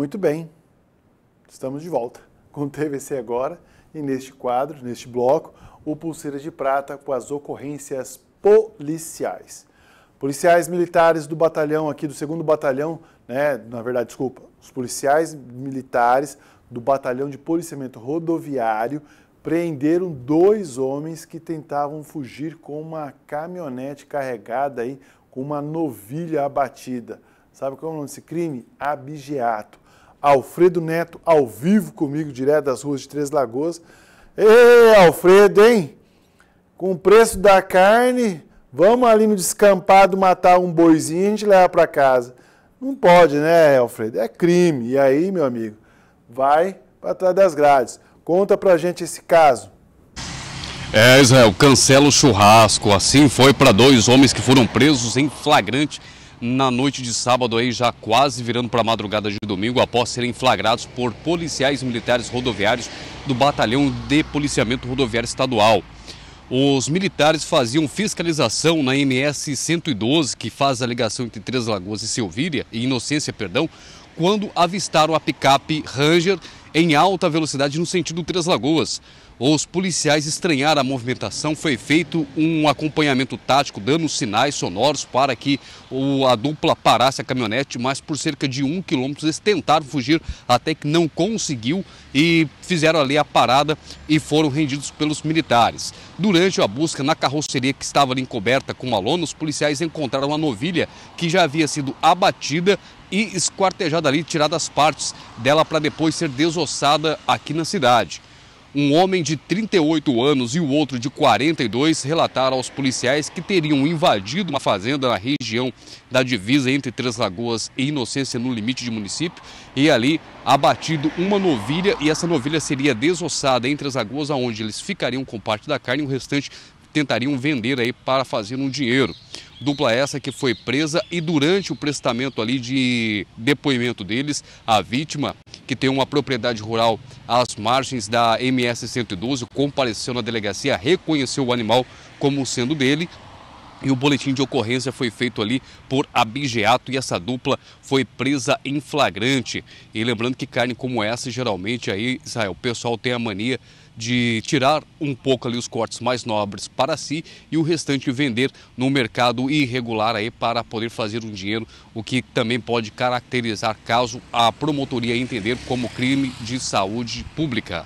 Muito bem, estamos de volta com o TVC agora e neste quadro, neste bloco, o Pulseira de Prata com as ocorrências policiais. Policiais militares do batalhão aqui, do segundo batalhão, né, na verdade, desculpa, os policiais militares do batalhão de policiamento rodoviário prenderam dois homens que tentavam fugir com uma caminhonete carregada aí com uma novilha abatida. Sabe qual é o nome desse crime? Abigeato. Alfredo Neto, ao vivo comigo, direto das ruas de Três Lagoas. Ei, Alfredo, hein? Com o preço da carne, vamos ali no descampado matar um boizinho e a gente leva para casa. Não pode, né, Alfredo? É crime. E aí, meu amigo, vai para trás das grades. Conta a gente esse caso. É, Israel, cancela o churrasco. Assim foi para dois homens que foram presos em flagrante na noite de sábado, aí já quase virando para a madrugada de domingo, após serem flagrados por policiais militares rodoviários do Batalhão de Policiamento Rodoviário Estadual. Os militares faziam fiscalização na MS 112, que faz a ligação entre Três Lagoas e Silvíria, e Inocência, perdão, quando avistaram a picape Ranger em alta velocidade no sentido Três Lagoas. Os policiais estranharam a movimentação, foi feito um acompanhamento tático, dando sinais sonoros para que a dupla parasse a caminhonete, mas por cerca de um quilômetro eles tentaram fugir até que não conseguiu e fizeram ali a parada e foram rendidos pelos militares. Durante a busca na carroceria que estava ali encoberta com uma lona, os policiais encontraram uma novilha que já havia sido abatida e esquartejada ali, tirada as partes dela para depois ser desossada aqui na cidade. Um homem de 38 anos e o outro de 42 relataram aos policiais que teriam invadido uma fazenda na região da divisa entre Três Lagoas e Inocência, no limite de município, e ali abatido uma novilha e essa novilha seria desossada em Três Lagoas, onde eles ficariam com parte da carne e o restante tentariam vender aí para fazer um dinheiro. Dupla essa que foi presa e durante o prestamento ali de depoimento deles, a vítima, que tem uma propriedade rural às margens da MS 112, compareceu na delegacia, reconheceu o animal como sendo dele, e o boletim de ocorrência foi feito ali por abigeato e essa dupla foi presa em flagrante. E lembrando que carne como essa, geralmente aí, Israel, o pessoal tem a mania de tirar um pouco ali os cortes mais nobres para si e o restante vender no mercado irregular aí para poder fazer um dinheiro, o que também pode caracterizar caso a promotoria entender como crime de saúde pública.